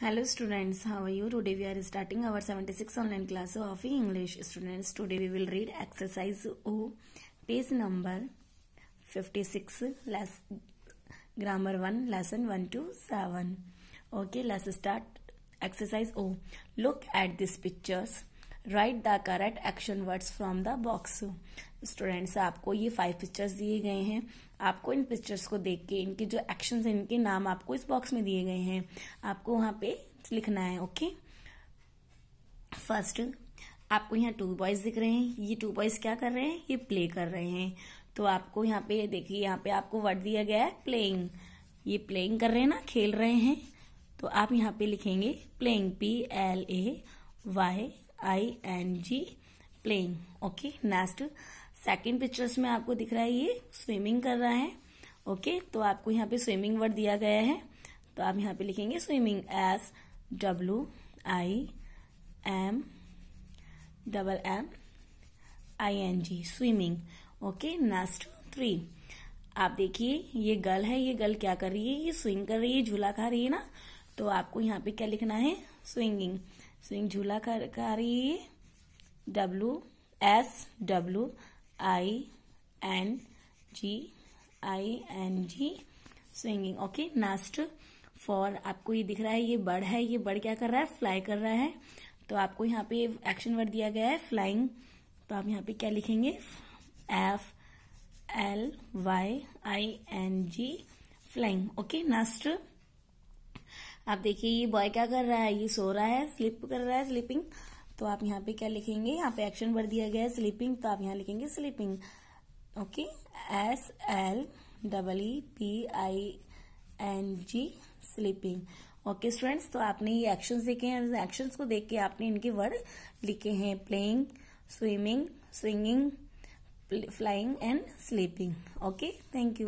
Hello students, how are you? Today we are starting our 76 online class of English. Students, today we will read exercise O, page number 56, less, grammar 1, lesson 1 to 7. Okay, let's start exercise O. Look at these pictures. Write the correct action words from the box students आपको ये five pictures दिए गए हैं आपको इन pictures को देख के इनके जो एक्शन है इनके नाम आपको इस बॉक्स में दिए गए हैं आपको वहां पे लिखना है ओके फर्स्ट आपको यहाँ टू बॉयज दिख रहे हैं ये टू बॉयज क्या कर रहे हैं ये प्ले कर रहे हैं तो आपको यहाँ पे देखिए यहाँ पे आपको वर्ड दिया गया है प्लेइंग ये प्लेइंग कर रहे हैं ना खेल रहे हैं तो आप यहाँ पे लिखेंगे playing P L A Y I N G playing okay next second pictures में आपको दिख रहा है ये स्विमिंग कर रहा है ओके okay, तो आपको यहाँ पे स्विमिंग वर्ड दिया गया है तो आप यहाँ पे लिखेंगे swimming S w I M double M I N G swimming okay next three आप देखिए ये गर्ल है ये गर्ल क्या कर रही है ये स्विंग कर रही है झूला खा रही है ना तो आपको यहाँ पे क्या लिखना है स्विंगिंग स्विंग झूला कारी W S W I N G I N G swinging okay next four आपको ये दिख रहा है ये बर्ड है ये बर्ड क्या कर रहा है फ्लाई कर रहा है तो आपको यहाँ पे एक्शन वर्ड दिया गया है फ्लाइंग तो आप यहाँ पे क्या लिखेंगे F L Y I N G flying okay next आप देखिए ये बॉय क्या कर रहा है ये सो रहा है स्लिप कर रहा है स्लीपिंग तो आप यहाँ पे क्या लिखेंगे यहाँ पे एक्शन भर दिया गया है स्लीपिंग तो आप यहाँ लिखेंगे sleeping okay S L double E P I N G sleeping okay students तो आपने ये एक्शन देखे हैं एक्शन को देख के आपने इनके वर्ड लिखे हैं playing swimming swinging flying and sleeping okay thank you